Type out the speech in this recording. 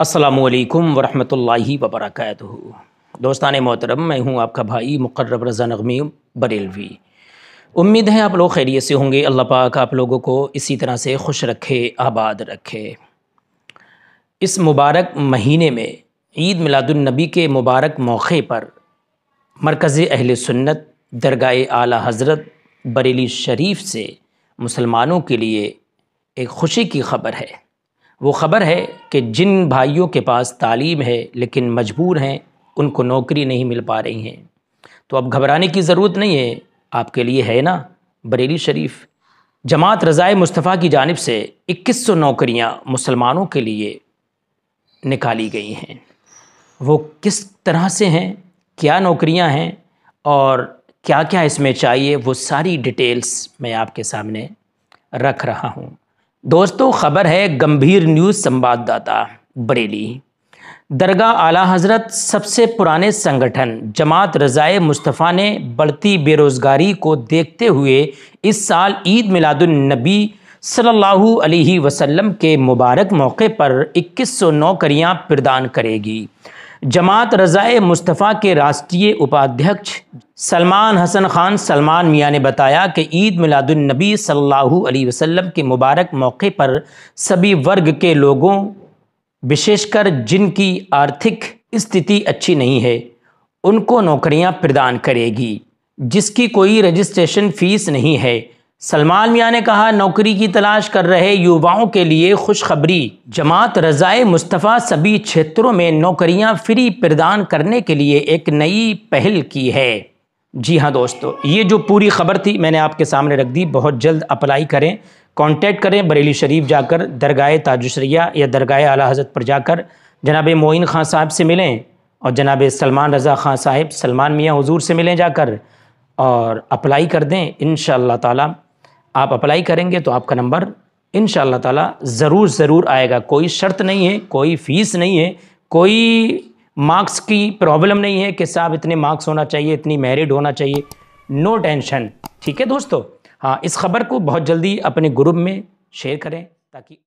असलकम वरहि वबरक दोस्तान मोहतरम मैं हूँ आपका भाई मुकर्रब रज़ा नगमी बरेलवी उम्मीद है आप लोग खैरियत से होंगे अल्लाह पाक आप लोगों को इसी तरह से खुश रखे आबाद रखे इस मुबारक महीने में ईद मिलादुलनबी के मुबारक मौके पर मरकज़ अहल सुन्नत दरगाह आला हज़रत बरेली शरीफ से मुसलमानों के लिए एक खुशी की खबर है वो ख़बर है कि जिन भाइयों के पास तालीम है लेकिन मजबूर हैं उनको नौकरी नहीं मिल पा रही हैं तो अब घबराने की ज़रूरत नहीं है आपके लिए है ना बरेली शरीफ जमात रज़ाए मुस्तफ़ा की जानब से इक्कीस सौ नौकरियाँ मुसलमानों के लिए निकाली गई हैं वो किस तरह से हैं क्या नौकरियां हैं और क्या क्या इसमें चाहिए वो सारी डिटेल्स मैं आपके सामने रख रहा हूँ दोस्तों खबर है गंभीर न्यूज़ संवाददाता बरेली दरगाह आला हजरत सबसे पुराने संगठन जमात रज़ाए मुस्तफ़ा ने बढ़ती बेरोज़गारी को देखते हुए इस साल ईद मिलादुलनबी सल्लल्लाहु अलैहि वसल्लम के मुबारक मौके पर 2109 करियां प्रदान करेगी जमात रज़ाए मुस्तफ़ा के राष्ट्रीय उपाध्यक्ष सलमान हसन ख़ान सलमान मियाँ ने बताया कि ईद मिलादुलनबी सल्लल्लाहु अलैहि वसल्लम के मुबारक मौके पर सभी वर्ग के लोगों विशेषकर जिनकी आर्थिक स्थिति अच्छी नहीं है उनको नौकरियां प्रदान करेगी जिसकी कोई रजिस्ट्रेशन फ़ीस नहीं है सलमान मियाँ ने कहा नौकरी की तलाश कर रहे युवाओं के लिए खुशखबरी जमात रज़ाए मुस्तफ़ा सभी क्षेत्रों में नौकरियां फ्री प्रदान करने के लिए एक नई पहल की है जी हाँ दोस्तों ये जो पूरी खबर थी मैंने आपके सामने रख दी बहुत जल्द अप्लाई करें कांटेक्ट करें बरेली शरीफ जाकर दरगाह ताजुशरिया या दरगाह आला हजरत पर जाकर जनाब मोइन ख़ान साहब से मिलें और जनाब सलमान रज़ा ख़ान साहब सलमान मियाँ हजूर से मिलें जाकर और अप्लाई कर दें इन ताला आप अप्लाई करेंगे तो आपका नंबर इन ताला ज़रूर ज़रूर आएगा कोई शर्त नहीं है कोई फ़ीस नहीं है कोई मार्क्स की प्रॉब्लम नहीं है कि साहब इतने मार्क्स होना चाहिए इतनी मैरिड होना चाहिए नो टेंशन ठीक है दोस्तों हाँ इस खबर को बहुत जल्दी अपने ग्रुप में शेयर करें ताकि